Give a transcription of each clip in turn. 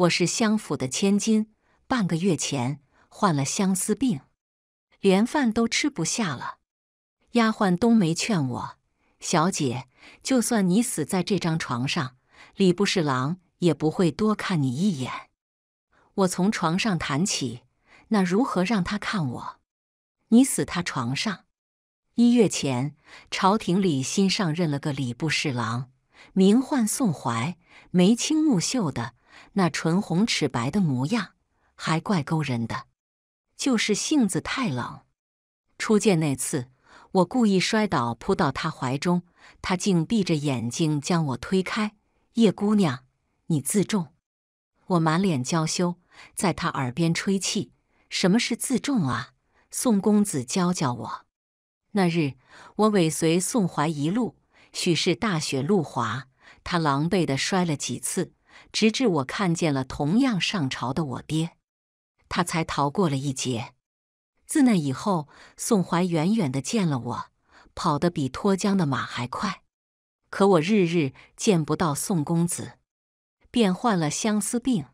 我是相府的千金，半个月前患了相思病，连饭都吃不下了。丫鬟冬梅劝我：“小姐，就算你死在这张床上，礼部侍郎也不会多看你一眼。”我从床上弹起：“那如何让他看我？你死他床上。一月前，朝廷里新上任了个礼部侍郎，名唤宋怀，眉清目秀的。”那唇红齿白的模样，还怪勾人的，就是性子太冷。初见那次，我故意摔倒扑到他怀中，他竟闭着眼睛将我推开。叶姑娘，你自重。我满脸娇羞，在他耳边吹气：“什么是自重啊？”宋公子教教我。那日我尾随宋怀一路，许是大雪路滑，他狼狈地摔了几次。直至我看见了同样上朝的我爹，他才逃过了一劫。自那以后，宋怀远远的见了我，跑得比脱缰的马还快。可我日日见不到宋公子，便患了相思病。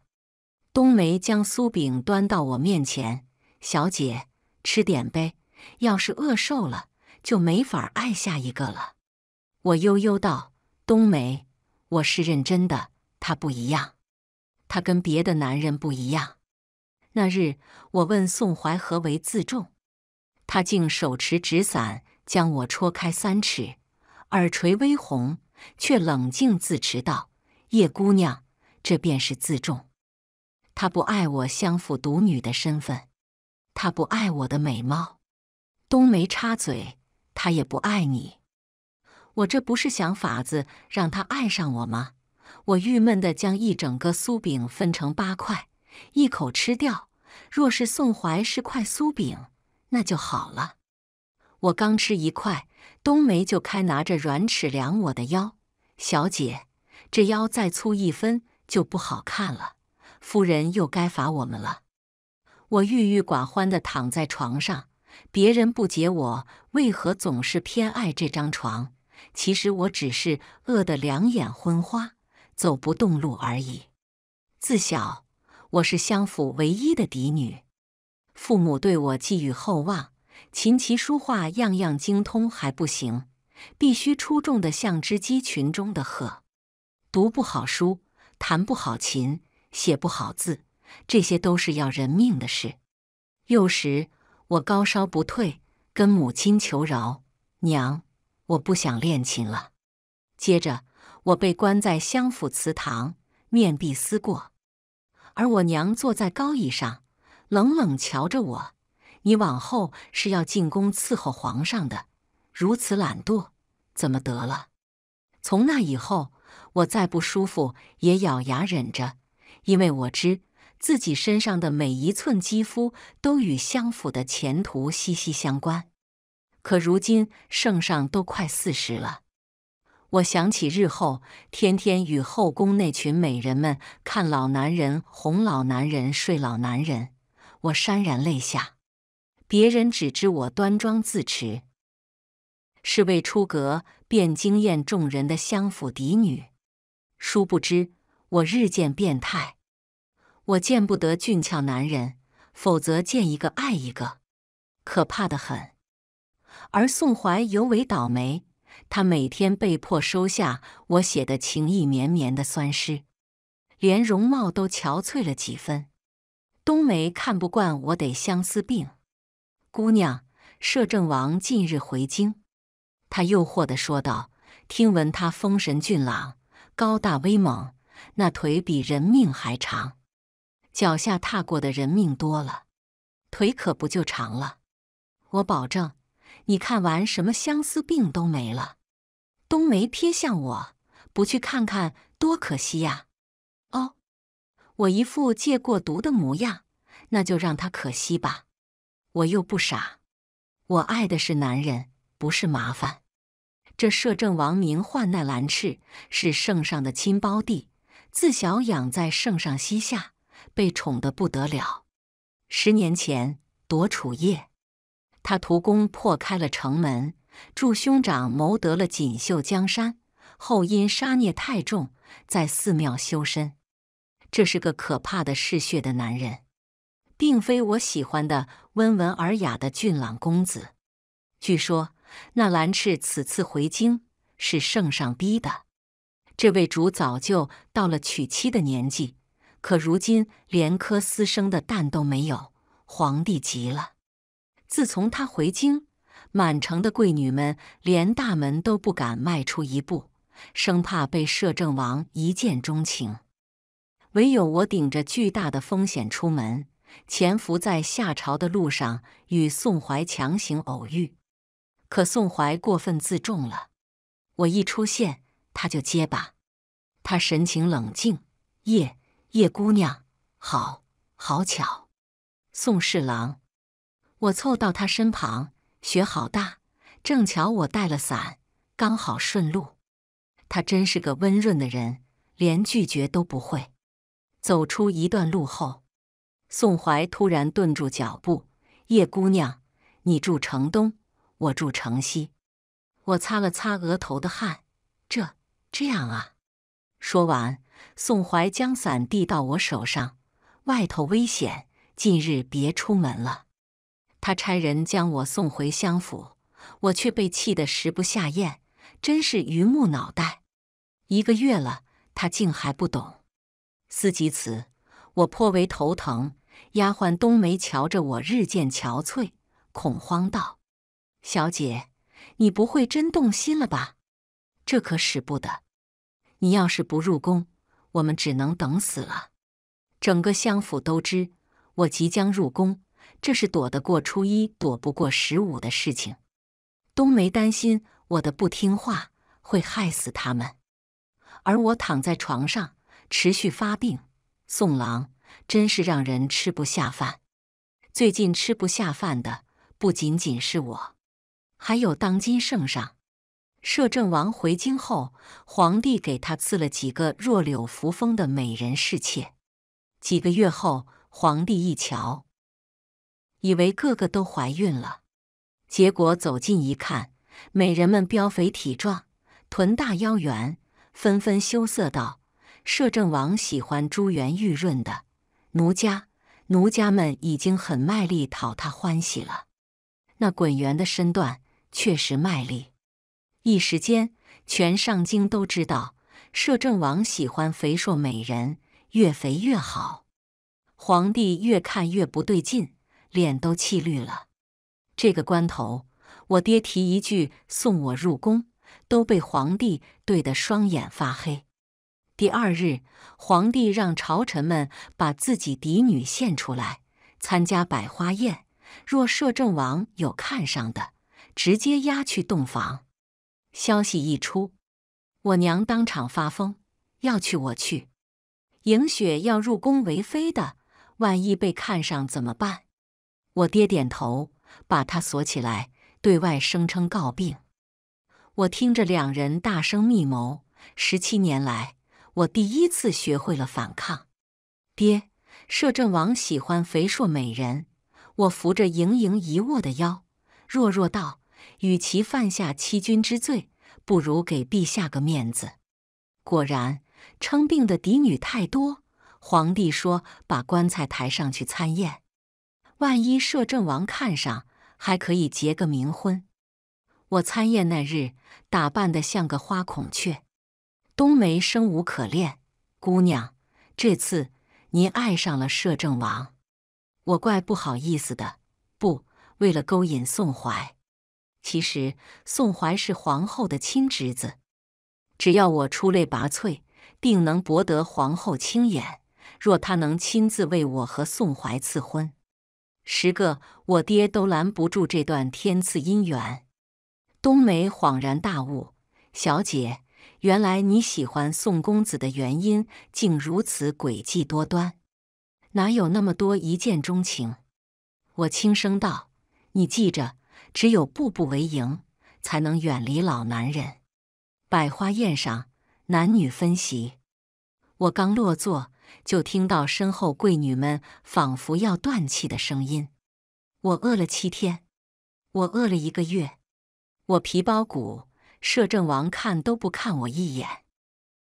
冬梅将酥饼端到我面前：“小姐，吃点呗，要是饿瘦了，就没法爱下一个了。”我悠悠道：“冬梅，我是认真的。”他不一样，他跟别的男人不一样。那日，我问宋怀何为自重，他竟手持纸伞将我戳开三尺，耳垂微红，却冷静自持道：“叶姑娘，这便是自重。”他不爱我相府独女的身份，他不爱我的美貌。冬梅插嘴：“他也不爱你，我这不是想法子让他爱上我吗？”我郁闷地将一整个酥饼分成八块，一口吃掉。若是宋怀是块酥饼，那就好了。我刚吃一块，冬梅就开拿着软尺量我的腰。小姐，这腰再粗一分就不好看了，夫人又该罚我们了。我郁郁寡欢地躺在床上，别人不解我为何总是偏爱这张床。其实我只是饿得两眼昏花。走不动路而已。自小我是乡府唯一的嫡女，父母对我寄予厚望，琴棋书画样样精通还不行，必须出众的像只鸡群中的鹤。读不好书，弹不好琴，写不好字，这些都是要人命的事。幼时我高烧不退，跟母亲求饶：“娘，我不想练琴了。”接着。我被关在相府祠堂，面壁思过，而我娘坐在高椅上，冷冷瞧着我。你往后是要进宫伺候皇上的，如此懒惰，怎么得了？从那以后，我再不舒服也咬牙忍着，因为我知自己身上的每一寸肌肤都与相府的前途息息相关。可如今，圣上都快四十了。我想起日后天天与后宫那群美人们看老男人哄老男人睡老男人，我潸然泪下。别人只知我端庄自持，是未出阁便惊艳众人的相府嫡女，殊不知我日渐变态。我见不得俊俏男人，否则见一个爱一个，可怕的很。而宋怀尤为倒霉。他每天被迫收下我写的情意绵绵的酸诗，连容貌都憔悴了几分。冬梅看不惯我得相思病，姑娘，摄政王近日回京，他诱惑地说道：“听闻他丰神俊朗，高大威猛，那腿比人命还长，脚下踏过的人命多了，腿可不就长了？我保证，你看完什么相思病都没了。”冬梅瞥向我，不去看看多可惜呀！哦，我一副戒过毒的模样，那就让他可惜吧。我又不傻，我爱的是男人，不是麻烦。这摄政王名唤那兰赤，是圣上的亲胞弟，自小养在圣上膝下，被宠得不得了。十年前夺楚夜，他徒工破开了城门。助兄长谋得了锦绣江山，后因杀孽太重，在寺庙修身。这是个可怕的嗜血的男人，并非我喜欢的温文尔雅的俊朗公子。据说那蓝翅此次回京是圣上逼的。这位主早就到了娶妻的年纪，可如今连颗私生的蛋都没有，皇帝急了。自从他回京。满城的贵女们连大门都不敢迈出一步，生怕被摄政王一见钟情。唯有我顶着巨大的风险出门，潜伏在下朝的路上与宋怀强行偶遇。可宋怀过分自重了，我一出现他就结巴。他神情冷静，叶叶姑娘，好好巧。宋侍郎，我凑到他身旁。雪好大，正巧我带了伞，刚好顺路。他真是个温润的人，连拒绝都不会。走出一段路后，宋怀突然顿住脚步：“叶姑娘，你住城东，我住城西。”我擦了擦额头的汗：“这这样啊？”说完，宋怀将伞递到我手上：“外头危险，近日别出门了。”他差人将我送回相府，我却被气得食不下咽，真是榆木脑袋。一个月了，他竟还不懂。思及此，我颇为头疼。丫鬟冬梅瞧着我日渐憔悴，恐慌道：“小姐，你不会真动心了吧？这可使不得。你要是不入宫，我们只能等死了。整个相府都知我即将入宫。”这是躲得过初一，躲不过十五的事情。冬梅担心我的不听话会害死他们，而我躺在床上持续发病，宋郎真是让人吃不下饭。最近吃不下饭的不仅仅是我，还有当今圣上。摄政王回京后，皇帝给他赐了几个弱柳扶风的美人侍妾。几个月后，皇帝一瞧。以为个个都怀孕了，结果走近一看，美人们膘肥体壮，臀大腰圆，纷纷羞涩道：“摄政王喜欢珠圆玉润的奴家，奴家们已经很卖力讨他欢喜了。那滚圆的身段确实卖力。”一时间，全上京都知道摄政王喜欢肥硕美人，越肥越好。皇帝越看越不对劲。脸都气绿了，这个关头，我爹提一句送我入宫，都被皇帝怼得双眼发黑。第二日，皇帝让朝臣们把自己嫡女献出来参加百花宴，若摄政王有看上的，直接押去洞房。消息一出，我娘当场发疯，要去我去。迎雪要入宫为妃的，万一被看上怎么办？我爹点头，把他锁起来，对外声称告病。我听着两人大声密谋，十七年来，我第一次学会了反抗。爹，摄政王喜欢肥硕美人。我扶着盈盈一握的腰，弱弱道：“与其犯下欺君之罪，不如给陛下个面子。”果然，称病的嫡女太多，皇帝说把棺材抬上去参宴。万一摄政王看上，还可以结个冥婚。我参宴那日打扮得像个花孔雀。冬梅生无可恋，姑娘，这次您爱上了摄政王，我怪不好意思的。不，为了勾引宋怀。其实宋怀是皇后的亲侄子。只要我出类拔萃，定能博得皇后青眼，若他能亲自为我和宋怀赐婚。十个我爹都拦不住这段天赐姻缘。冬梅恍然大悟：“小姐，原来你喜欢宋公子的原因竟如此诡计多端，哪有那么多一见钟情？”我轻声道：“你记着，只有步步为营，才能远离老男人。”百花宴上，男女分席，我刚落座。就听到身后贵女们仿佛要断气的声音。我饿了七天，我饿了一个月，我皮包骨。摄政王看都不看我一眼，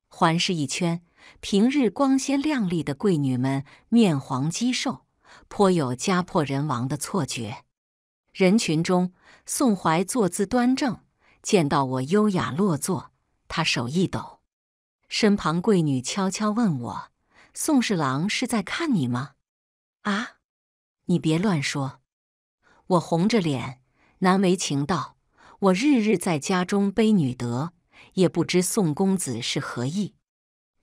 环视一圈，平日光鲜亮丽的贵女们面黄肌瘦，颇有家破人亡的错觉。人群中，宋怀坐姿端正，见到我优雅落座，他手一抖，身旁贵女悄悄问我。宋侍郎是在看你吗？啊！你别乱说！我红着脸，难为情道：“我日日在家中背女德，也不知宋公子是何意。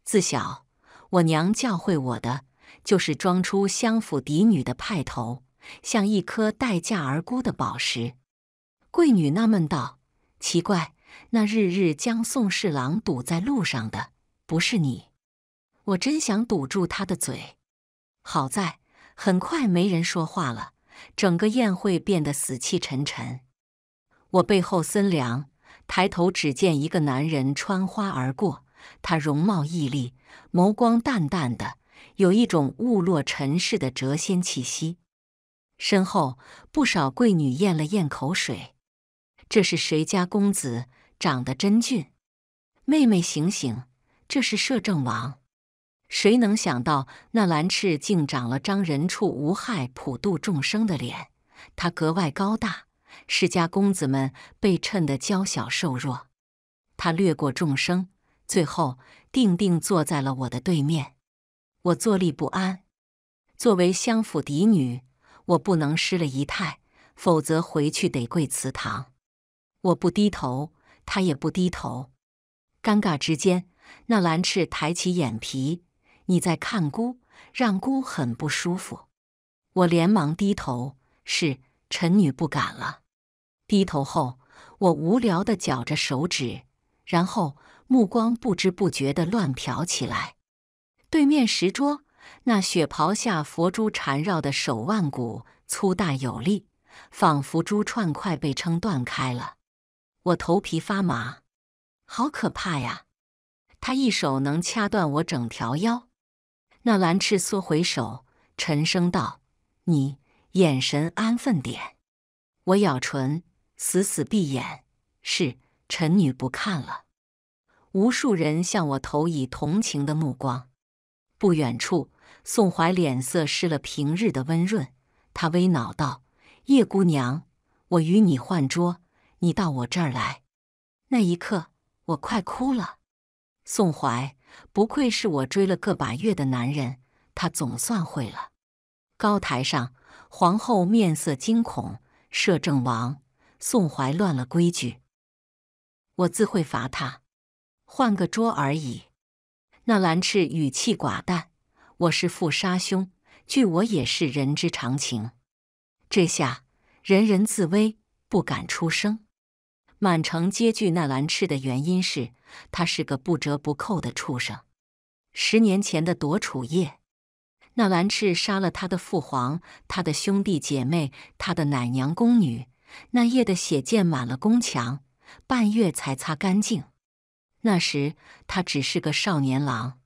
自小我娘教会我的，就是装出相府嫡女的派头，像一颗待嫁而孤的宝石。”贵女纳闷道：“奇怪，那日日将宋侍郎堵在路上的，不是你？”我真想堵住他的嘴，好在很快没人说话了，整个宴会变得死气沉沉。我背后森凉，抬头只见一个男人穿花而过，他容貌毅立，眸光淡淡的，有一种误落尘世的谪仙气息。身后不少贵女咽了咽口水，这是谁家公子？长得真俊！妹妹醒醒，这是摄政王。谁能想到，那蓝翅竟长了张人畜无害、普度众生的脸？他格外高大，世家公子们被衬得娇小瘦弱。他掠过众生，最后定定坐在了我的对面。我坐立不安。作为相府嫡女，我不能失了仪态，否则回去得跪祠堂。我不低头，他也不低头。尴尬之间，那蓝翅抬起眼皮。你在看姑，让姑很不舒服。我连忙低头，是臣女不敢了。低头后，我无聊地绞着手指，然后目光不知不觉地乱瞟起来。对面石桌，那雪袍下佛珠缠绕的手腕骨粗大有力，仿佛珠串快被撑断开了。我头皮发麻，好可怕呀！他一手能掐断我整条腰。那蓝翅缩回手，沉声道：“你眼神安分点。”我咬唇，死死闭眼，是臣女不看了。无数人向我投以同情的目光。不远处，宋怀脸色失了平日的温润，他微恼道：“叶姑娘，我与你换桌，你到我这儿来。”那一刻，我快哭了。宋怀。不愧是我追了个把月的男人，他总算会了。高台上，皇后面色惊恐。摄政王宋怀乱了规矩，我自会罚他，换个桌而已。那蓝赤语气寡淡，我是父杀兄，拒我也是人之常情。这下人人自危，不敢出声。满城皆惧纳兰赤的原因是他是个不折不扣的畜生。十年前的夺楚夜，纳兰赤杀了他的父皇、他的兄弟姐妹、他的奶娘宫女，那夜的血溅满了宫墙，半月才擦干净。那时他只是个少年郎，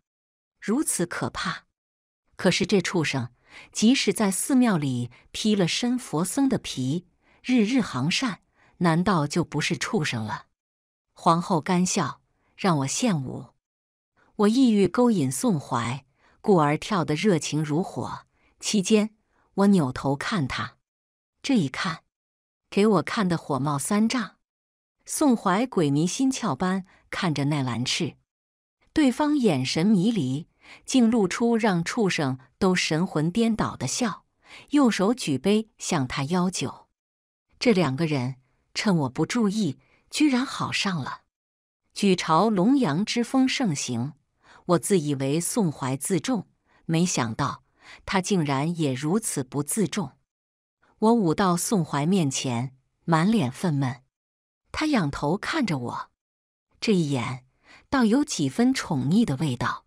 如此可怕。可是这畜生，即使在寺庙里披了身佛僧的皮，日日行善。难道就不是畜生了？皇后干笑，让我献舞。我意欲勾引宋怀，故而跳得热情如火。期间，我扭头看他，这一看，给我看得火冒三丈。宋怀鬼迷心窍般看着那兰赤，对方眼神迷离，竟露出让畜生都神魂颠倒的笑，右手举杯向他邀酒。这两个人。趁我不注意，居然好上了。举朝龙阳之风盛行，我自以为宋怀自重，没想到他竟然也如此不自重。我舞到宋怀面前，满脸愤懑。他仰头看着我，这一眼倒有几分宠溺的味道。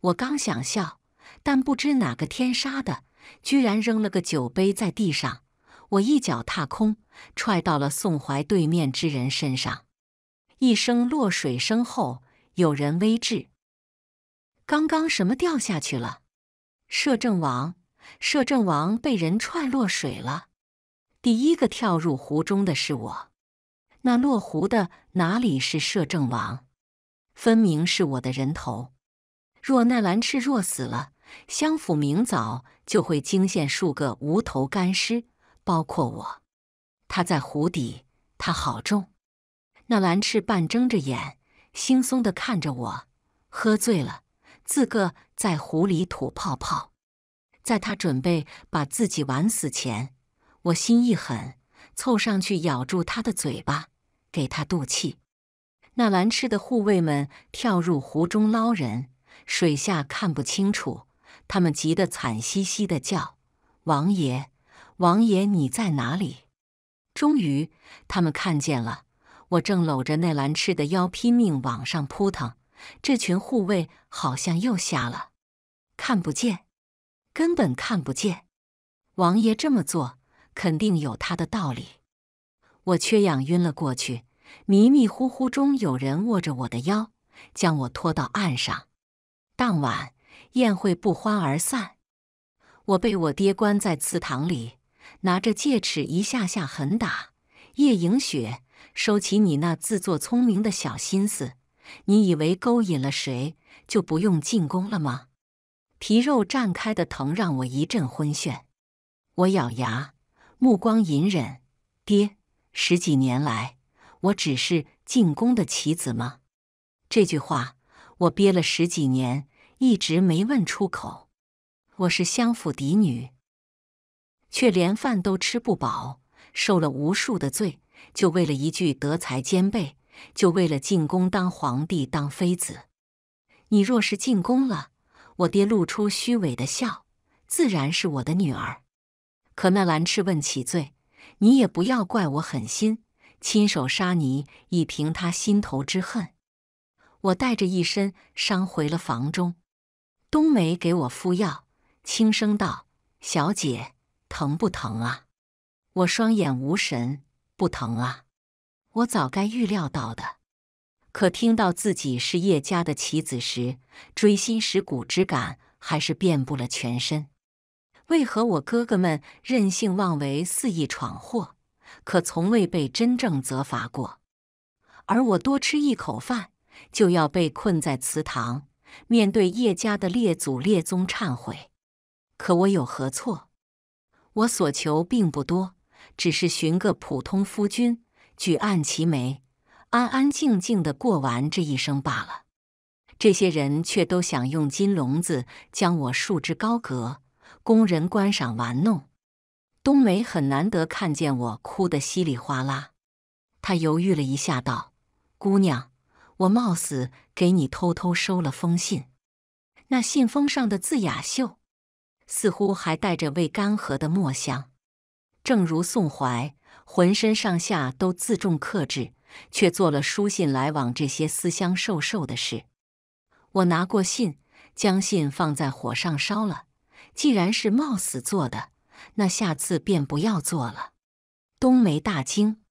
我刚想笑，但不知哪个天杀的，居然扔了个酒杯在地上。我一脚踏空，踹到了宋怀对面之人身上，一声落水声后，有人微至：“刚刚什么掉下去了？摄政王，摄政王被人踹落水了。第一个跳入湖中的是我，那落湖的哪里是摄政王，分明是我的人头。若奈兰赤若死了，相府明早就会惊现数个无头干尸。包括我，他在湖底，他好重。那蓝翅半睁着眼，惺忪的看着我，喝醉了，自个在湖里吐泡泡。在他准备把自己玩死前，我心一狠，凑上去咬住他的嘴巴，给他渡气。那蓝翅的护卫们跳入湖中捞人，水下看不清楚，他们急得惨兮兮的叫：“王爷！”王爷，你在哪里？终于，他们看见了我，正搂着那兰赤的腰拼命往上扑腾。这群护卫好像又瞎了，看不见，根本看不见。王爷这么做肯定有他的道理。我缺氧晕了过去，迷迷糊糊中有人握着我的腰，将我拖到岸上。当晚宴会不欢而散，我被我爹关在祠堂里。拿着戒尺一下下狠打叶莹雪，收起你那自作聪明的小心思。你以为勾引了谁就不用进宫了吗？皮肉绽开的疼让我一阵昏眩。我咬牙，目光隐忍。爹，十几年来，我只是进宫的棋子吗？这句话我憋了十几年，一直没问出口。我是相府嫡女。却连饭都吃不饱，受了无数的罪，就为了一句德才兼备，就为了进宫当皇帝当妃子。你若是进宫了，我爹露出虚伪的笑，自然是我的女儿。可那兰痴问起罪，你也不要怪我狠心，亲手杀你以平他心头之恨。我带着一身伤回了房中，冬梅给我敷药，轻声道：“小姐。”疼不疼啊？我双眼无神，不疼啊！我早该预料到的。可听到自己是叶家的棋子时，锥心蚀骨之感还是遍布了全身。为何我哥哥们任性妄为、肆意闯祸，可从未被真正责罚过？而我多吃一口饭，就要被困在祠堂，面对叶家的列祖列宗忏悔。可我有何错？我所求并不多，只是寻个普通夫君，举案齐眉，安安静静的过完这一生罢了。这些人却都想用金笼子将我束之高阁，供人观赏玩弄。冬梅很难得看见我哭得稀里哗啦，她犹豫了一下，道：“姑娘，我冒死给你偷偷收了封信，那信封上的字雅秀。”似乎还带着未干涸的墨香，正如宋怀浑身上下都自重克制，却做了书信来往这些思乡瘦受的事。我拿过信，将信放在火上烧了。既然是冒死做的，那下次便不要做了。冬梅大惊：“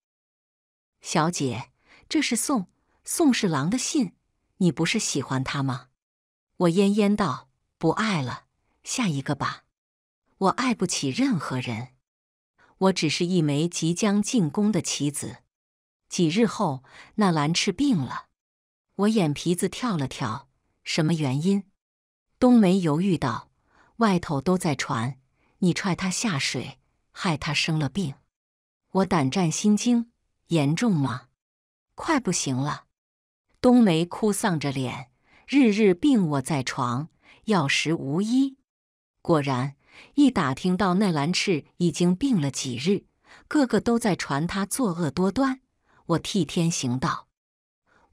小姐，这是宋宋侍郎的信，你不是喜欢他吗？”我恹恹道：“不爱了。”下一个吧，我爱不起任何人，我只是一枚即将进宫的棋子。几日后，纳兰赤病了，我眼皮子跳了跳。什么原因？冬梅犹豫道：“外头都在传，你踹他下水，害他生了病。”我胆战心惊，严重吗？快不行了。冬梅哭丧着脸，日日病卧在床，药食无医，果然，一打听到奈兰赤已经病了几日，个个都在传他作恶多端。我替天行道，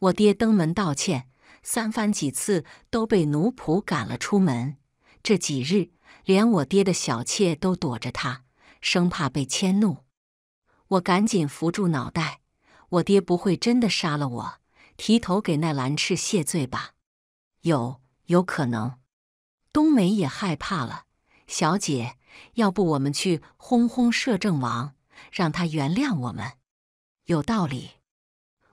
我爹登门道歉，三番几次都被奴仆赶了出门。这几日，连我爹的小妾都躲着他，生怕被迁怒。我赶紧扶住脑袋，我爹不会真的杀了我，提头给奈兰赤谢罪吧？有，有可能。冬梅也害怕了，小姐，要不我们去哄哄摄政王，让他原谅我们？有道理。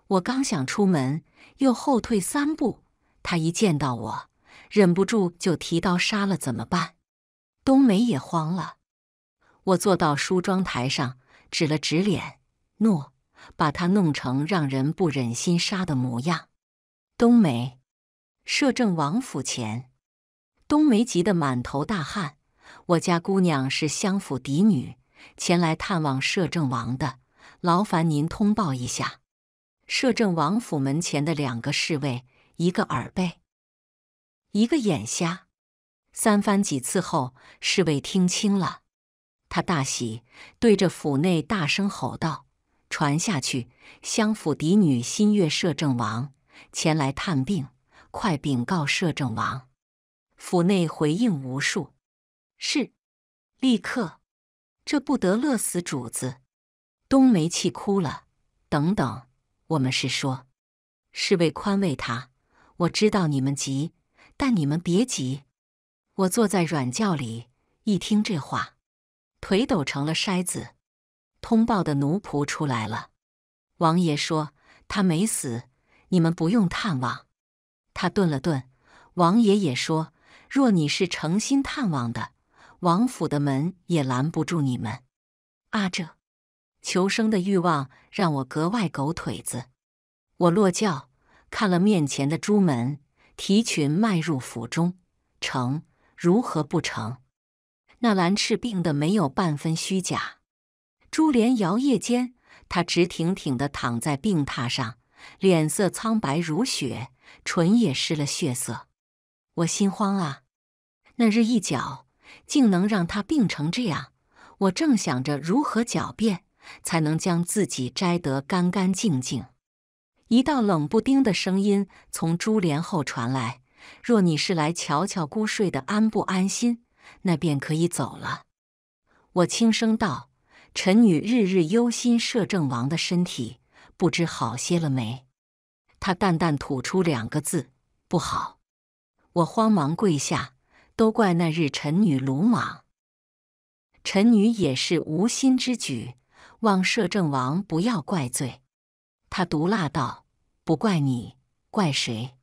我刚想出门，又后退三步。他一见到我，忍不住就提刀杀了，怎么办？冬梅也慌了。我坐到梳妆台上，指了指脸，诺，把他弄成让人不忍心杀的模样。冬梅，摄政王府前。冬梅急得满头大汗。我家姑娘是相府嫡女，前来探望摄政王的，劳烦您通报一下。摄政王府门前的两个侍卫，一个耳背，一个眼瞎。三番几次后，侍卫听清了，他大喜，对着府内大声吼道：“传下去，相府嫡女新月，摄政王前来探病，快禀告摄政王。”府内回应无数，是，立刻，这不得乐死主子？冬梅气哭了。等等，我们是说，是为宽慰他。我知道你们急，但你们别急。我坐在软轿里，一听这话，腿抖成了筛子。通报的奴仆出来了，王爷说他没死，你们不用探望。他顿了顿，王爷也说。若你是诚心探望的，王府的门也拦不住你们。阿这，求生的欲望让我格外狗腿子。我落轿，看了面前的朱门，提裙迈入府中，成如何不成？那兰赤病的没有半分虚假，珠帘摇曳间，他直挺挺地躺在病榻上，脸色苍白如雪，唇也失了血色。我心慌啊。那日一脚竟能让他病成这样，我正想着如何狡辩才能将自己摘得干干净净，一道冷不丁的声音从珠帘后传来：“若你是来瞧瞧孤睡得安不安心，那便可以走了。”我轻声道：“臣女日日忧心摄政王的身体，不知好些了没？”他淡淡吐出两个字：“不好。”我慌忙跪下。都怪那日臣女鲁莽，臣女也是无心之举，望摄政王不要怪罪。他毒辣道：“不怪你，怪谁？”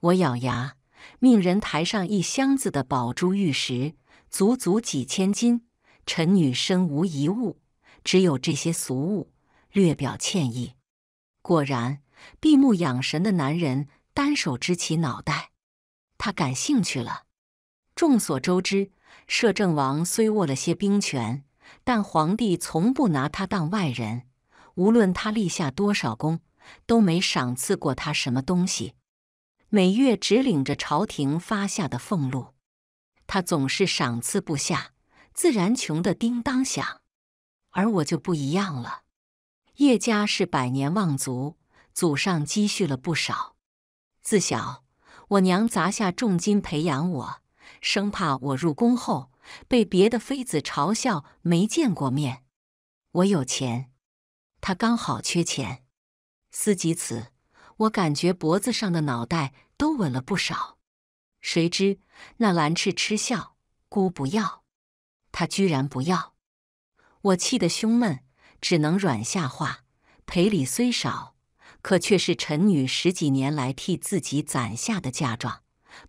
我咬牙，命人抬上一箱子的宝珠玉石，足足几千斤。臣女身无一物，只有这些俗物，略表歉意。果然，闭目养神的男人单手支起脑袋，他感兴趣了。众所周知，摄政王虽握了些兵权，但皇帝从不拿他当外人。无论他立下多少功，都没赏赐过他什么东西。每月只领着朝廷发下的俸禄，他总是赏赐不下，自然穷得叮当响。而我就不一样了。叶家是百年望族，祖上积蓄了不少。自小我娘砸下重金培养我。生怕我入宫后被别的妃子嘲笑没见过面。我有钱，他刚好缺钱。思及此，我感觉脖子上的脑袋都稳了不少。谁知那蓝翅嗤笑：“姑不要。”他居然不要！我气得胸闷，只能软下话赔礼。虽少，可却是臣女十几年来替自己攒下的嫁妆。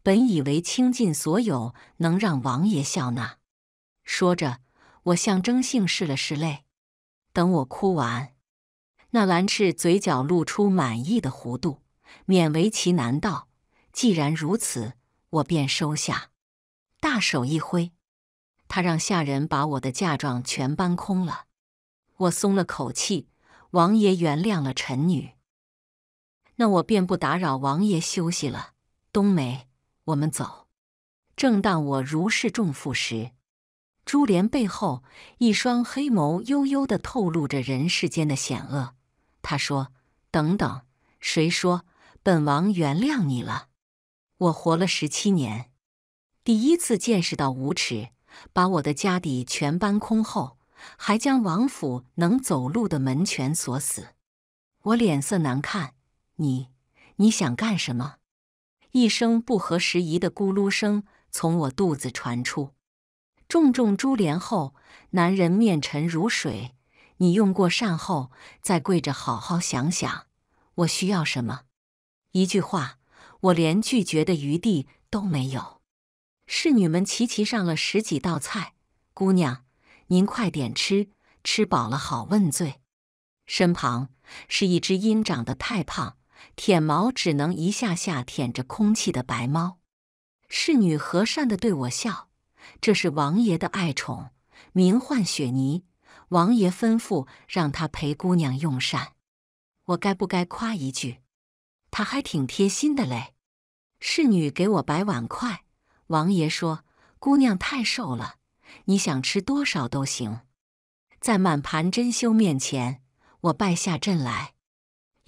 本以为倾尽所有能让王爷笑纳，说着，我象征性试了试泪。等我哭完，那兰赤嘴角露出满意的弧度，勉为其难道：“既然如此，我便收下。”大手一挥，他让下人把我的嫁妆全搬空了。我松了口气，王爷原谅了臣女，那我便不打扰王爷休息了。冬梅。我们走。正当我如释重负时，珠帘背后一双黑眸幽幽的透露着人世间的险恶。他说：“等等，谁说本王原谅你了？我活了十七年，第一次见识到无耻，把我的家底全搬空后，还将王府能走路的门全锁死。我脸色难看，你，你想干什么？”一声不合时宜的咕噜声从我肚子传出，重重珠帘后，男人面沉如水。你用过膳后再跪着好好想想，我需要什么？一句话，我连拒绝的余地都没有。侍女们齐齐上了十几道菜，姑娘，您快点吃，吃饱了好问罪。身旁是一只因长得太胖。舔毛只能一下下舔着空气的白猫，侍女和善的对我笑。这是王爷的爱宠，名唤雪泥。王爷吩咐让他陪姑娘用膳，我该不该夸一句？他还挺贴心的嘞。侍女给我摆碗筷。王爷说：“姑娘太瘦了，你想吃多少都行。”在满盘珍馐面前，我败下阵来。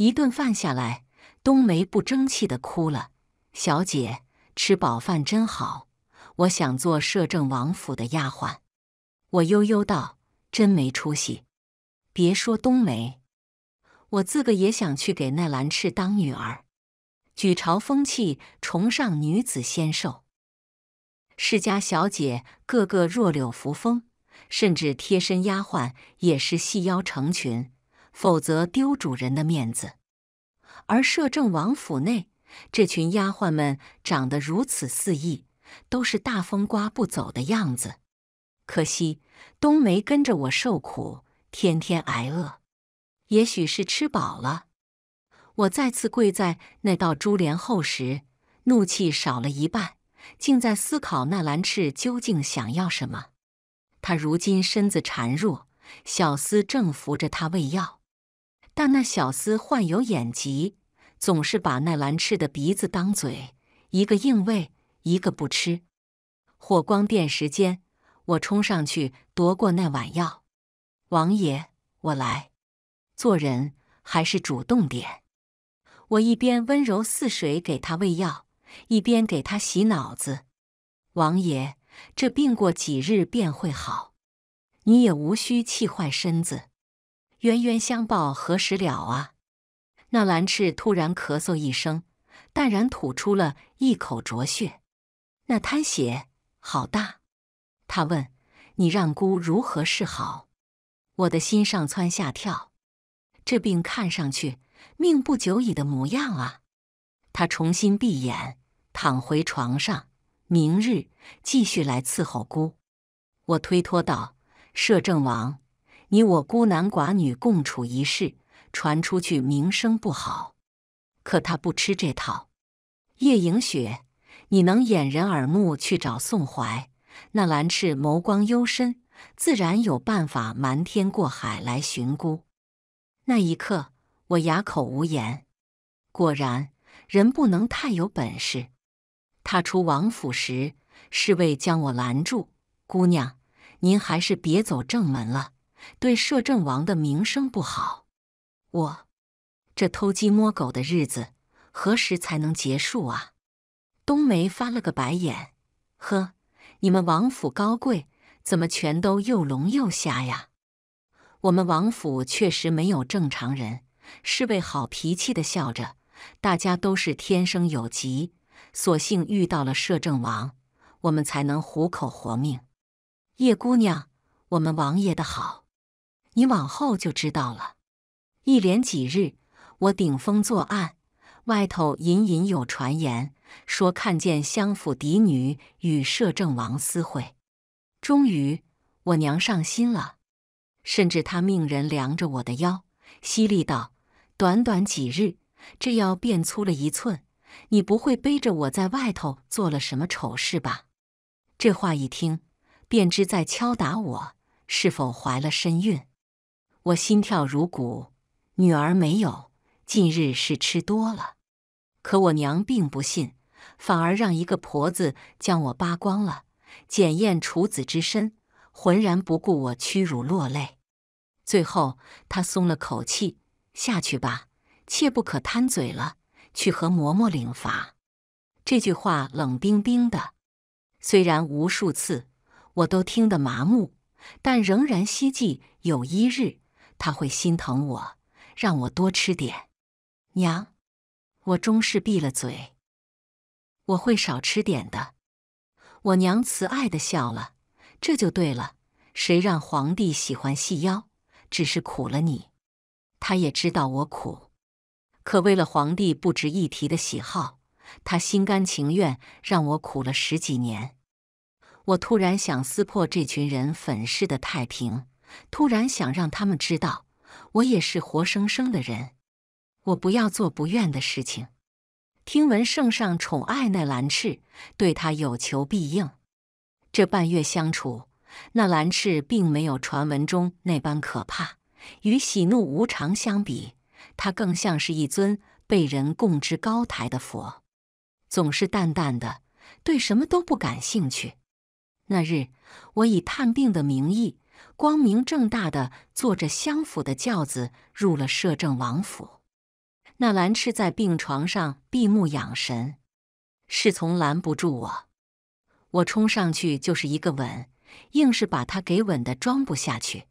一顿饭下来，冬梅不争气的哭了。小姐，吃饱饭真好，我想做摄政王府的丫鬟。我悠悠道：“真没出息。别说冬梅，我自个也想去给奈兰赤当女儿。”举朝风气崇尚女子纤瘦，世家小姐个个弱柳扶风，甚至贴身丫鬟也是细腰成群。否则丢主人的面子。而摄政王府内这群丫鬟们长得如此肆意，都是大风刮不走的样子。可惜冬梅跟着我受苦，天天挨饿。也许是吃饱了，我再次跪在那道珠帘后时，怒气少了一半，竟在思考那兰翅究竟想要什么。他如今身子孱弱，小厮正扶着他喂药。但那小厮患有眼疾，总是把那蓝翅的鼻子当嘴，一个硬喂，一个不吃。火光电时间，我冲上去夺过那碗药。王爷，我来。做人还是主动点。我一边温柔似水给他喂药，一边给他洗脑子。王爷，这病过几日便会好，你也无需气坏身子。冤冤相报何时了啊？那兰翅突然咳嗽一声，淡然吐出了一口浊血。那滩血好大。他问：“你让姑如何是好？”我的心上蹿下跳，这病看上去命不久矣的模样啊。他重新闭眼，躺回床上，明日继续来伺候姑。我推脱道：“摄政王。”你我孤男寡女共处一室，传出去名声不好。可他不吃这套。叶迎雪，你能掩人耳目去找宋怀，那蓝翅眸光幽深，自然有办法瞒天过海来寻姑。那一刻，我哑口无言。果然，人不能太有本事。踏出王府时，侍卫将我拦住：“姑娘，您还是别走正门了。”对摄政王的名声不好，我这偷鸡摸狗的日子何时才能结束啊？冬梅翻了个白眼，呵，你们王府高贵，怎么全都又聋又瞎呀？我们王府确实没有正常人。侍卫好脾气的笑着，大家都是天生有疾，所幸遇到了摄政王，我们才能虎口活命。叶姑娘，我们王爷的好。你往后就知道了。一连几日，我顶风作案，外头隐隐有传言说看见相府嫡女与摄政王私会。终于，我娘上心了，甚至她命人量着我的腰，犀利道：“短短几日，这腰变粗了一寸，你不会背着我在外头做了什么丑事吧？”这话一听，便知在敲打我是否怀了身孕。我心跳如鼓，女儿没有，近日是吃多了。可我娘并不信，反而让一个婆子将我扒光了，检验处子之身，浑然不顾我屈辱落泪。最后，她松了口气，下去吧，切不可贪嘴了。去和嬷嬷领罚。这句话冷冰冰的，虽然无数次我都听得麻木，但仍然希冀有一日。他会心疼我，让我多吃点。娘，我终是闭了嘴，我会少吃点的。我娘慈爱的笑了，这就对了。谁让皇帝喜欢细腰，只是苦了你。他也知道我苦，可为了皇帝不值一提的喜好，他心甘情愿让我苦了十几年。我突然想撕破这群人粉饰的太平。突然想让他们知道，我也是活生生的人，我不要做不愿的事情。听闻圣上宠爱那蓝翅，对他有求必应。这半月相处，那蓝翅并没有传闻中那般可怕。与喜怒无常相比，他更像是一尊被人供之高台的佛，总是淡淡的，对什么都不感兴趣。那日，我以探病的名义。光明正大的坐着相府的轿子入了摄政王府。纳兰赤在病床上闭目养神，侍从拦不住我，我冲上去就是一个吻，硬是把他给吻的装不下去。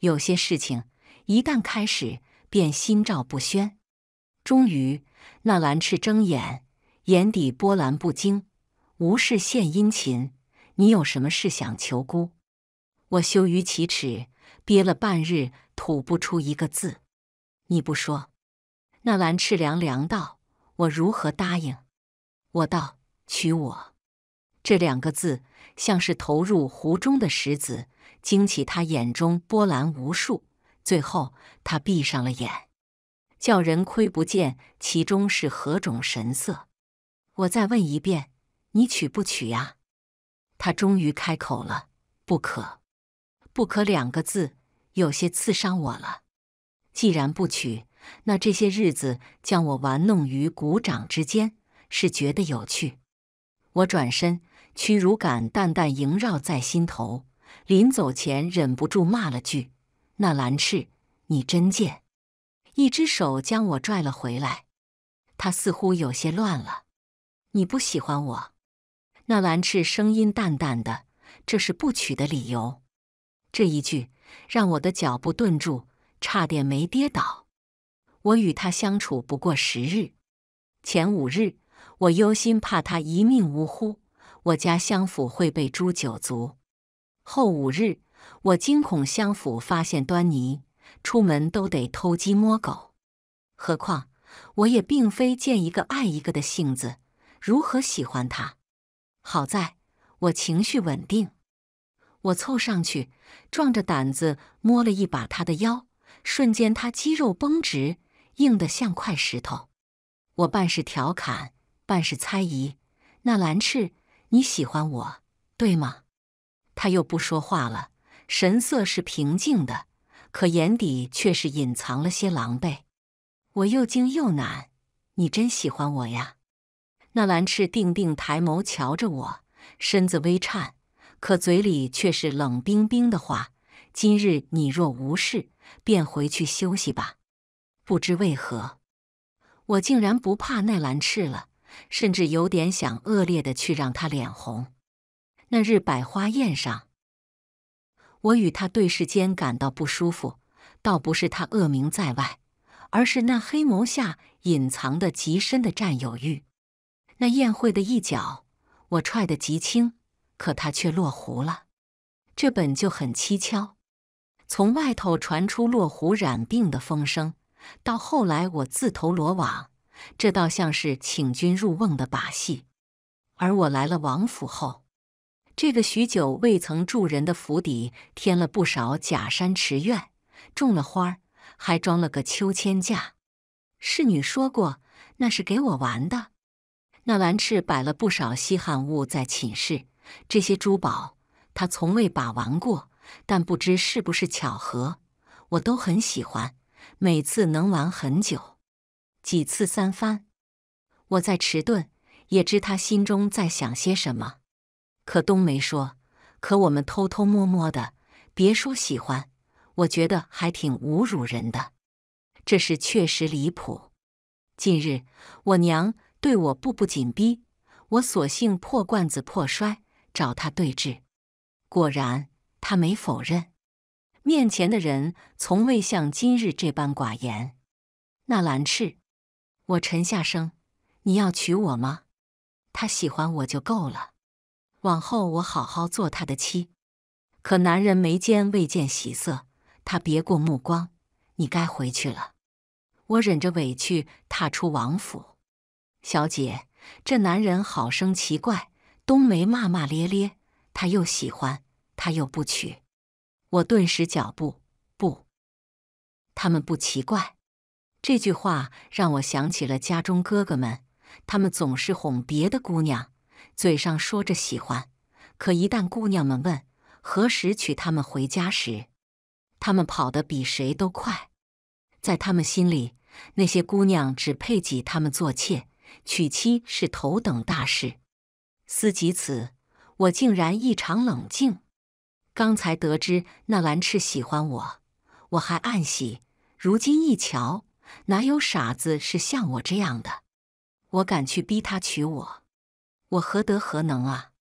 有些事情一旦开始，便心照不宣。终于，纳兰赤睁眼，眼底波澜不惊，无事献殷勤，你有什么事想求姑？我羞于启齿，憋了半日，吐不出一个字。你不说，那蓝赤凉凉道：“我如何答应？”我道：“娶我。”这两个字像是投入湖中的石子，惊起他眼中波澜无数。最后，他闭上了眼，叫人窥不见其中是何种神色。我再问一遍：“你娶不娶呀？”他终于开口了：“不可。”不可两个字，有些刺伤我了。既然不娶，那这些日子将我玩弄于股掌之间，是觉得有趣。我转身，屈辱感淡淡萦绕在心头。临走前，忍不住骂了句：“那蓝翅，你真贱！”一只手将我拽了回来，他似乎有些乱了。你不喜欢我？那蓝翅声音淡淡的，这是不娶的理由。这一句让我的脚步顿住，差点没跌倒。我与他相处不过十日，前五日我忧心怕他一命呜呼，我家相府会被诛九族；后五日我惊恐相府发现端倪，出门都得偷鸡摸狗。何况我也并非见一个爱一个的性子，如何喜欢他？好在我情绪稳定。我凑上去，壮着胆子摸了一把他的腰，瞬间他肌肉绷直，硬得像块石头。我半是调侃，半是猜疑：“那蓝翅，你喜欢我，对吗？”他又不说话了，神色是平静的，可眼底却是隐藏了些狼狈。我又惊又难：“你真喜欢我呀？”纳兰赤定定抬眸瞧着我，身子微颤。可嘴里却是冷冰冰的话：“今日你若无事，便回去休息吧。”不知为何，我竟然不怕奈兰赤了，甚至有点想恶劣的去让他脸红。那日百花宴上，我与他对视间感到不舒服，倒不是他恶名在外，而是那黑眸下隐藏的极深的占有欲。那宴会的一脚，我踹得极轻。可他却落湖了，这本就很蹊跷。从外头传出落湖染病的风声，到后来我自投罗网，这倒像是请君入瓮的把戏。而我来了王府后，这个许久未曾住人的府邸，添了不少假山池院，种了花儿，还装了个秋千架。侍女说过，那是给我玩的。那兰翅摆了不少稀罕物在寝室。这些珠宝，他从未把玩过，但不知是不是巧合，我都很喜欢，每次能玩很久。几次三番，我在迟钝，也知他心中在想些什么。可冬梅说：“可我们偷偷摸摸的，别说喜欢，我觉得还挺侮辱人的。这事确实离谱。近日我娘对我步步紧逼，我索性破罐子破摔。”找他对质，果然他没否认。面前的人从未像今日这般寡言。纳兰赤，我沉下声：“你要娶我吗？他喜欢我就够了，往后我好好做他的妻。”可男人眉间未见喜色，他别过目光：“你该回去了。”我忍着委屈踏出王府。小姐，这男人好生奇怪。冬梅骂骂咧咧，他又喜欢，他又不娶。我顿时脚步不，他们不奇怪。这句话让我想起了家中哥哥们，他们总是哄别的姑娘，嘴上说着喜欢，可一旦姑娘们问何时娶他们回家时，他们跑得比谁都快。在他们心里，那些姑娘只配给他们做妾，娶妻是头等大事。思及此，我竟然异常冷静。刚才得知那兰赤喜欢我，我还暗喜；如今一瞧，哪有傻子是像我这样的？我敢去逼他娶我？我何德何能啊？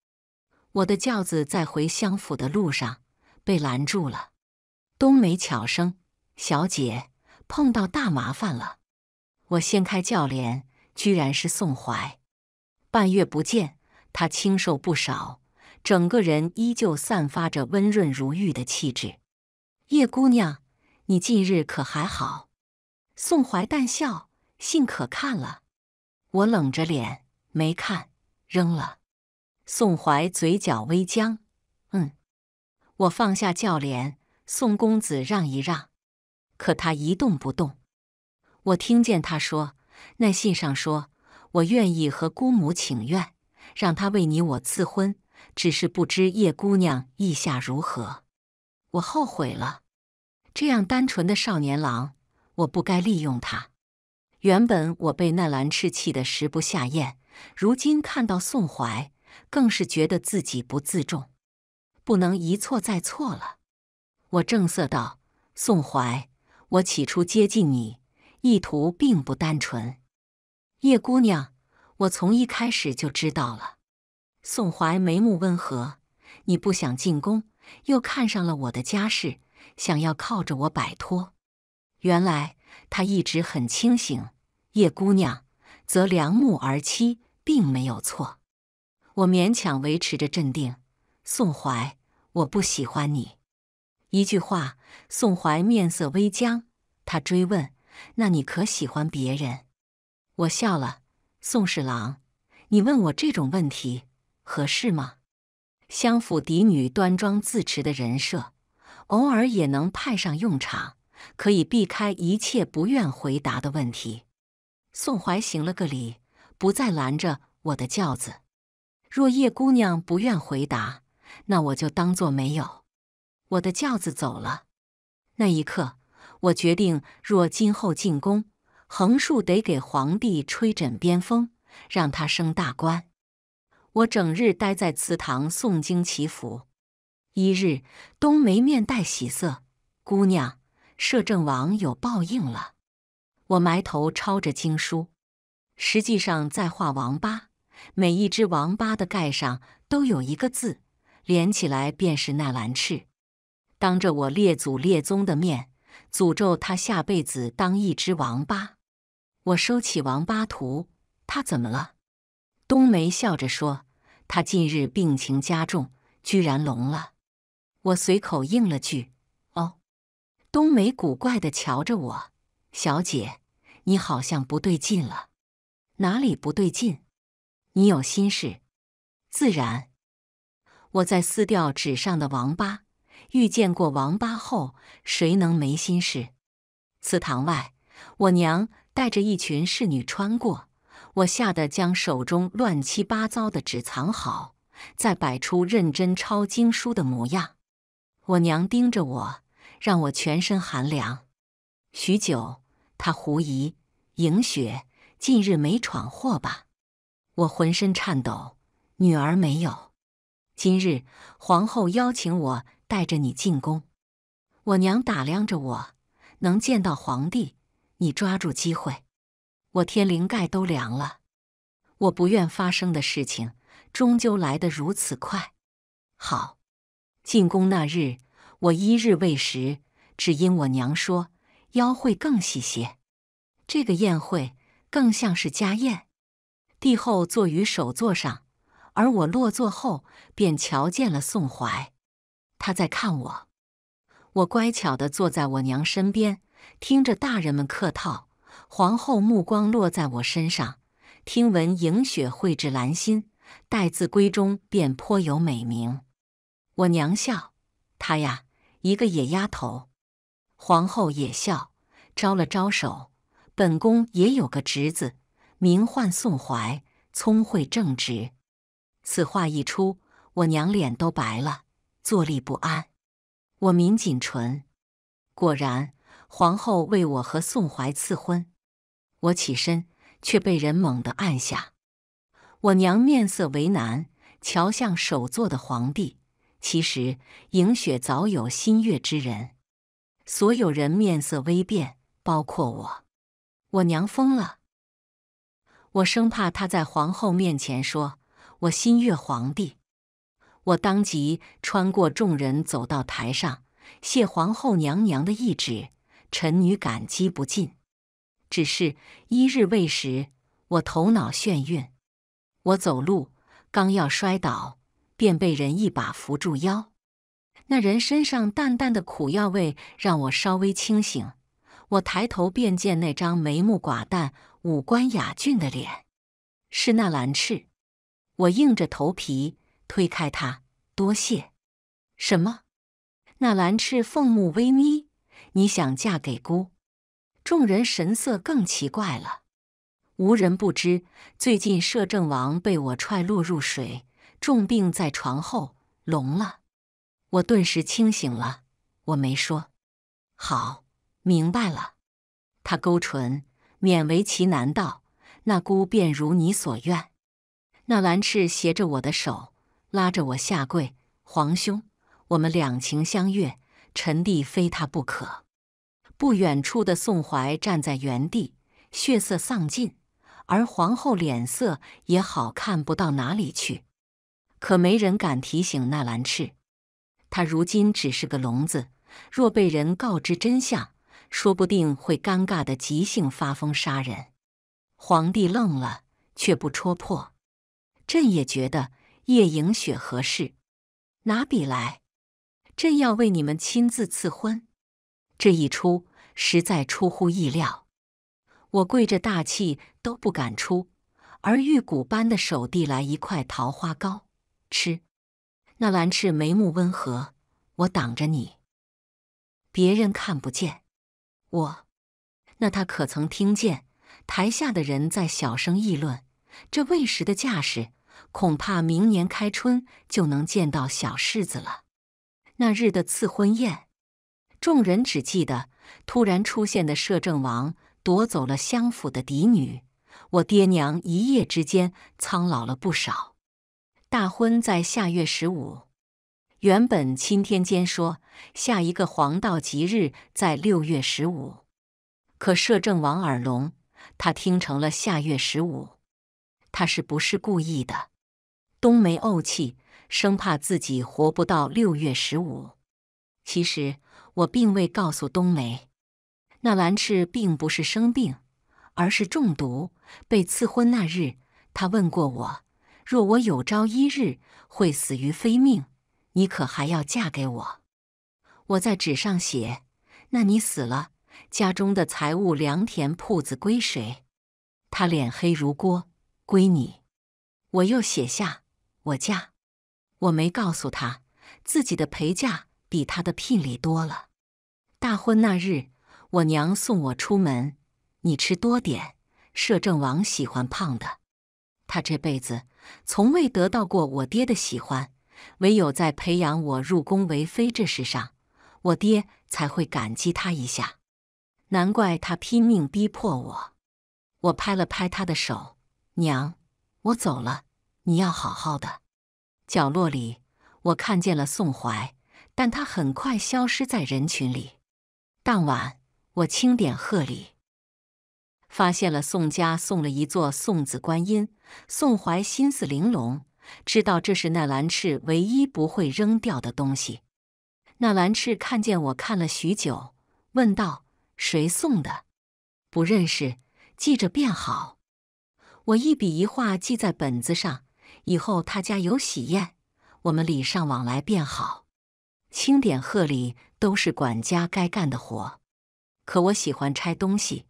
我的轿子在回相府的路上被拦住了。冬梅巧声小姐碰到大麻烦了。我掀开轿帘，居然是宋怀。半月不见。他清瘦不少，整个人依旧散发着温润如玉的气质。叶姑娘，你近日可还好？宋怀淡笑，信可看了？我冷着脸，没看，扔了。宋怀嘴角微僵，嗯。我放下轿帘，宋公子让一让。可他一动不动。我听见他说，那信上说我愿意和姑母请愿。让他为你我赐婚，只是不知叶姑娘意下如何。我后悔了，这样单纯的少年郎，我不该利用他。原本我被纳兰赤气得食不下咽，如今看到宋怀，更是觉得自己不自重，不能一错再错了。我正色道：“宋怀，我起初接近你，意图并不单纯。叶姑娘。”我从一开始就知道了。宋怀眉目温和，你不想进宫，又看上了我的家世，想要靠着我摆脱。原来他一直很清醒。叶姑娘择良木而栖，并没有错。我勉强维持着镇定。宋怀，我不喜欢你。一句话，宋怀面色微僵。他追问：“那你可喜欢别人？”我笑了。宋侍郎，你问我这种问题合适吗？相府嫡女端庄自持的人设，偶尔也能派上用场，可以避开一切不愿回答的问题。宋怀行了个礼，不再拦着我的轿子。若叶姑娘不愿回答，那我就当做没有。我的轿子走了。那一刻，我决定，若今后进宫。横竖得给皇帝吹枕边风，让他升大官。我整日待在祠堂诵经祈福。一日，冬梅面带喜色：“姑娘，摄政王有报应了。”我埋头抄着经书，实际上在画王八。每一只王八的盖上都有一个字，连起来便是纳兰赤。当着我列祖列宗的面，诅咒他下辈子当一只王八。我收起王八图，他怎么了？冬梅笑着说：“他近日病情加重，居然聋了。”我随口应了句：“哦。”冬梅古怪地瞧着我：“小姐，你好像不对劲了，哪里不对劲？你有心事？”自然，我在撕掉纸上的王八。遇见过王八后，谁能没心事？祠堂外，我娘。带着一群侍女穿过，我吓得将手中乱七八糟的纸藏好，再摆出认真抄经书的模样。我娘盯着我，让我全身寒凉。许久，她狐疑：“迎雪近日没闯祸吧？”我浑身颤抖：“女儿没有。”今日皇后邀请我带着你进宫。我娘打量着我，能见到皇帝。你抓住机会，我天灵盖都凉了。我不愿发生的事情，终究来得如此快。好，进宫那日，我一日未食，只因我娘说腰会更细些。这个宴会更像是家宴。帝后坐于首座上，而我落座后，便瞧见了宋怀，他在看我。我乖巧的坐在我娘身边。听着大人们客套，皇后目光落在我身上。听闻迎雪绘质兰心，待字闺中便颇有美名。我娘笑：“她呀，一个野丫头。”皇后也笑，招了招手：“本宫也有个侄子，名唤宋怀，聪慧正直。”此话一出，我娘脸都白了，坐立不安。我抿紧唇，果然。皇后为我和宋怀赐婚，我起身，却被人猛地按下。我娘面色为难，瞧向首座的皇帝。其实，迎雪早有心悦之人。所有人面色微变，包括我。我娘疯了。我生怕她在皇后面前说我心悦皇帝。我当即穿过众人，走到台上，谢皇后娘娘的懿旨。臣女感激不尽，只是一日未食，我头脑眩晕。我走路刚要摔倒，便被人一把扶住腰。那人身上淡淡的苦药味让我稍微清醒。我抬头便见那张眉目寡淡、五官雅俊的脸，是那蓝翅。我硬着头皮推开他，多谢。什么？那蓝赤凤目微眯。你想嫁给孤？众人神色更奇怪了。无人不知，最近摄政王被我踹落入水，重病在床，后聋了。我顿时清醒了。我没说。好，明白了。他勾唇，勉为其难道：“那孤便如你所愿。”那兰翅携着我的手，拉着我下跪：“皇兄，我们两情相悦，臣弟非他不可。”不远处的宋怀站在原地，血色丧尽，而皇后脸色也好看不到哪里去。可没人敢提醒纳兰赤，他如今只是个聋子，若被人告知真相，说不定会尴尬的即兴发疯杀人。皇帝愣了，却不戳破。朕也觉得叶迎雪合适，拿笔来，朕要为你们亲自赐婚。这一出实在出乎意料，我跪着大气都不敢出，而玉骨般的手递来一块桃花糕吃。那蓝翅眉目温和，我挡着你，别人看不见我。那他可曾听见台下的人在小声议论？这喂食的架势，恐怕明年开春就能见到小柿子了。那日的赐婚宴。众人只记得突然出现的摄政王夺走了相府的嫡女，我爹娘一夜之间苍老了不少。大婚在下月十五，原本钦天监说下一个黄道吉日在六月十五，可摄政王耳聋，他听成了下月十五。他是不是故意的？冬梅怄气，生怕自己活不到六月十五。其实。我并未告诉冬梅，那兰翅并不是生病，而是中毒。被赐婚那日，他问过我：若我有朝一日会死于非命，你可还要嫁给我？我在纸上写：那你死了，家中的财物、良田、铺子归谁？他脸黑如锅，归你。我又写下：我嫁。我没告诉他自己的陪嫁。比他的聘礼多了。大婚那日，我娘送我出门，你吃多点。摄政王喜欢胖的，他这辈子从未得到过我爹的喜欢，唯有在培养我入宫为妃这事上，我爹才会感激他一下。难怪他拼命逼迫我。我拍了拍他的手，娘，我走了，你要好好的。角落里，我看见了宋怀。但他很快消失在人群里。当晚，我清点贺礼，发现了宋家送了一座送子观音。宋怀心思玲珑，知道这是纳兰赤唯一不会扔掉的东西。纳兰赤看见我看了许久，问道：“谁送的？”“不认识，记着便好。”我一笔一画记在本子上，以后他家有喜宴，我们礼尚往来便好。清点贺礼都是管家该干的活，可我喜欢拆东西。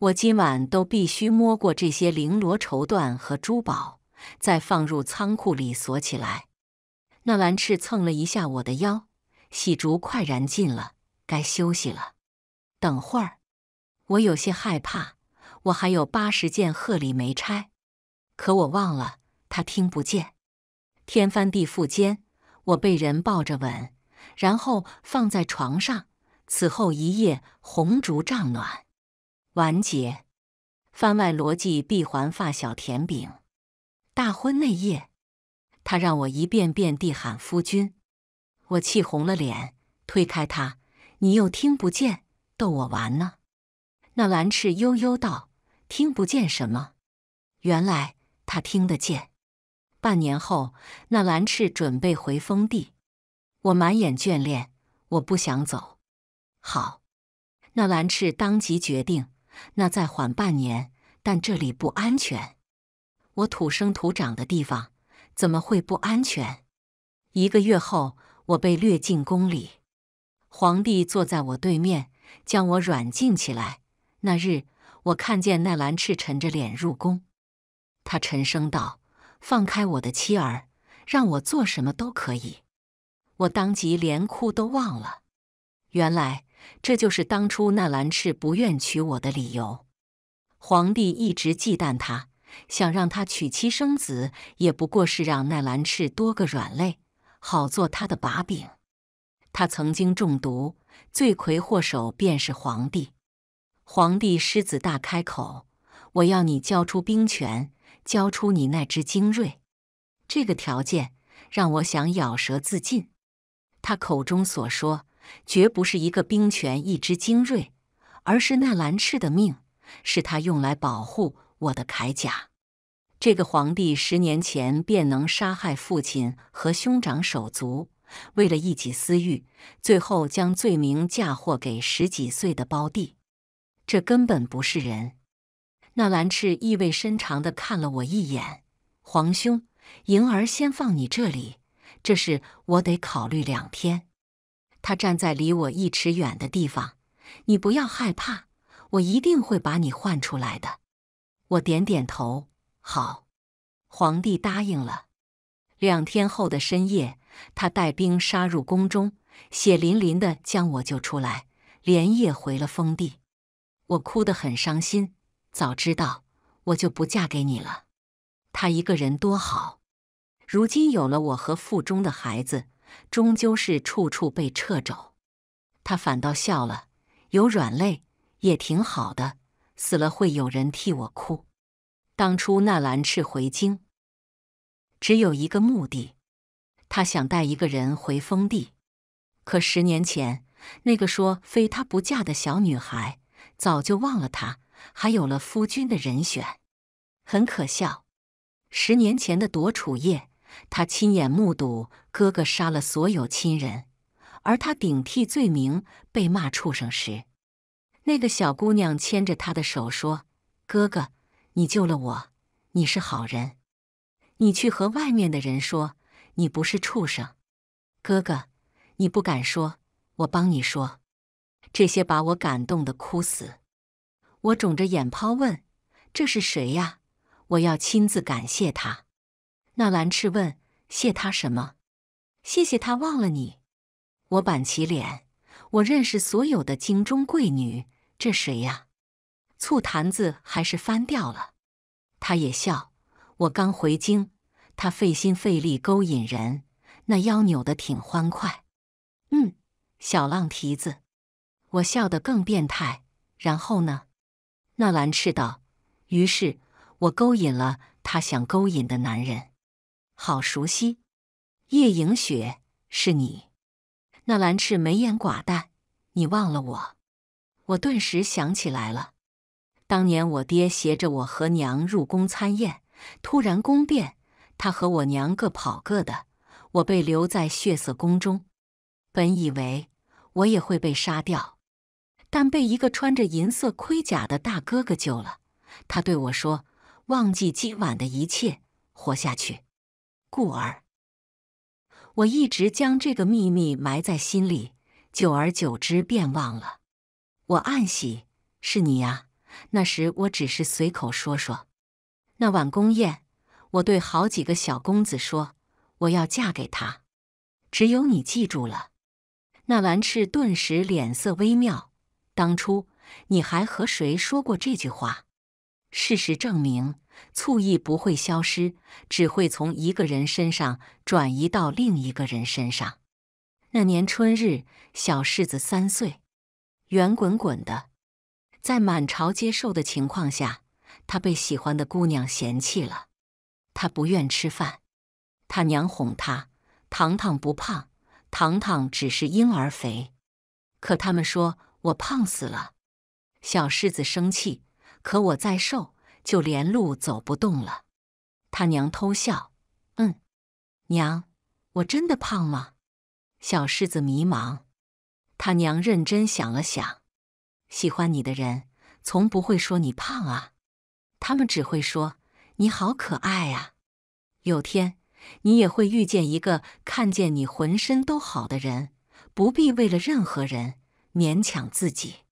我今晚都必须摸过这些绫罗绸缎和珠宝，再放入仓库里锁起来。那蓝翅蹭了一下我的腰。细竹快燃尽了，该休息了。等会儿，我有些害怕。我还有八十件贺礼没拆，可我忘了他听不见。天翻地覆间。我被人抱着吻，然后放在床上。此后一夜红烛帐暖，完结。番外逻辑闭环发小甜饼。大婚那夜，他让我一遍遍地喊夫君，我气红了脸，推开他。你又听不见，逗我玩呢？那蓝翅悠悠道：“听不见什么？”原来他听得见。半年后，纳兰赤准备回封地，我满眼眷恋，我不想走。好，纳兰赤当即决定，那再缓半年。但这里不安全，我土生土长的地方怎么会不安全？一个月后，我被掠进宫里，皇帝坐在我对面，将我软禁起来。那日，我看见纳兰赤沉着脸入宫，他沉声道。放开我的妻儿，让我做什么都可以。我当即连哭都忘了。原来这就是当初纳兰赤不愿娶我的理由。皇帝一直忌惮他，想让他娶妻生子，也不过是让纳兰赤多个软肋，好做他的把柄。他曾经中毒，罪魁祸首便是皇帝。皇帝狮子大开口，我要你交出兵权。交出你那只精锐，这个条件让我想咬舌自尽。他口中所说，绝不是一个兵权、一只精锐，而是那蓝翅的命，是他用来保护我的铠甲。这个皇帝十年前便能杀害父亲和兄长手足，为了一己私欲，最后将罪名嫁祸给十几岁的胞弟，这根本不是人。那蓝翅意味深长地看了我一眼，皇兄，盈儿先放你这里，这事我得考虑两天。他站在离我一尺远的地方，你不要害怕，我一定会把你换出来的。我点点头，好。皇帝答应了。两天后的深夜，他带兵杀入宫中，血淋淋的将我救出来，连夜回了封地。我哭得很伤心。早知道，我就不嫁给你了。他一个人多好，如今有了我和腹中的孩子，终究是处处被掣肘。他反倒笑了，有软肋也挺好的，死了会有人替我哭。当初纳兰赤回京，只有一个目的，他想带一个人回封地。可十年前，那个说非他不嫁的小女孩，早就忘了他。还有了夫君的人选，很可笑。十年前的夺楚夜，他亲眼目睹哥哥杀了所有亲人，而他顶替罪名被骂畜生时，那个小姑娘牵着他的手说：“哥哥，你救了我，你是好人。你去和外面的人说，你不是畜生。哥哥，你不敢说，我帮你说。”这些把我感动的哭死。我肿着眼泡问：“这是谁呀？我要亲自感谢他。”那蓝赤问：“谢他什么？”“谢谢他忘了你。”我板起脸：“我认识所有的京中贵女，这谁呀？”醋坛子还是翻掉了。他也笑：“我刚回京，他费心费力勾引人，那腰扭得挺欢快。”“嗯，小浪蹄子。”我笑得更变态。然后呢？纳兰赤道，于是我勾引了他想勾引的男人，好熟悉。叶影雪，是你？纳兰赤眉眼寡淡，你忘了我？我顿时想起来了，当年我爹携着我和娘入宫参宴，突然宫变，他和我娘各跑各的，我被留在血色宫中，本以为我也会被杀掉。但被一个穿着银色盔甲的大哥哥救了。他对我说：“忘记今晚的一切，活下去。”故而，我一直将这个秘密埋在心里，久而久之便忘了。我暗喜：“是你呀！”那时我只是随口说说。那晚宫宴，我对好几个小公子说：“我要嫁给他。”只有你记住了。那兰赤顿时脸色微妙。当初你还和谁说过这句话？事实证明，醋意不会消失，只会从一个人身上转移到另一个人身上。那年春日，小柿子三岁，圆滚滚的，在满朝接受的情况下，他被喜欢的姑娘嫌弃了。他不愿吃饭，他娘哄他：“糖糖不胖，糖糖只是婴儿肥。”可他们说。我胖死了，小狮子生气。可我再瘦，就连路走不动了。他娘偷笑，嗯，娘，我真的胖吗？小狮子迷茫。他娘认真想了想，喜欢你的人从不会说你胖啊，他们只会说你好可爱啊。有天，你也会遇见一个看见你浑身都好的人，不必为了任何人。勉强自己。